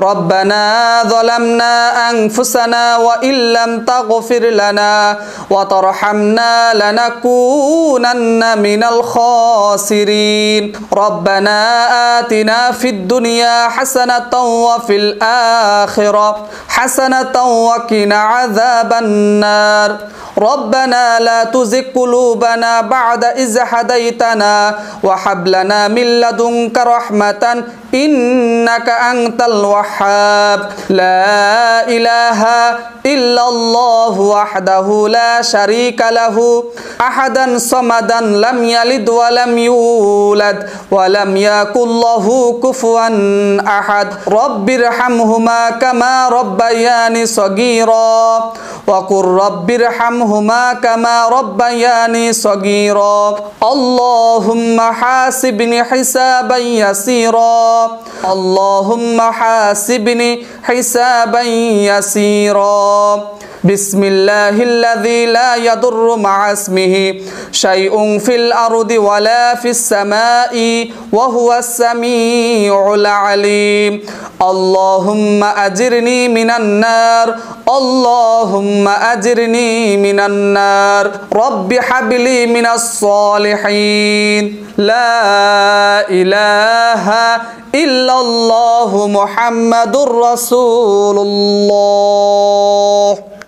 ربنا ظلمنا أنفسنا وإن لم تغفر لنا وترحمنا لنكونن من الخاسرين ربنا آتنا في الدنيا حسنة وفي الآخرة حسنة وقنا عذاب النار ربنا لا تزغ قلوبنا بعد إذ هديتنا وهب لنا من لدنك رحمة إنك أنت الوهاب لا إله إلا الله وحده لا شريك له أحدا صمدا لم يلد ولم يولد ولم يكن له كفوا أحد رب ارحمهما كما ربياني صغيرا وقل رب ارحمهما عنهما كما ربياني صغيرا اللهم حاسبني حسابا يسيرا اللهم حاسبني حسابا يسيرا بسم الله الذي لا يضر مع اسمه شيء في الأرض ولا في السماء وهو السميع العليم اللهم أجرني من النار اللهم أجرني من النار رب حبلي من الصالحين لا إله إلا الله محمد رسول الله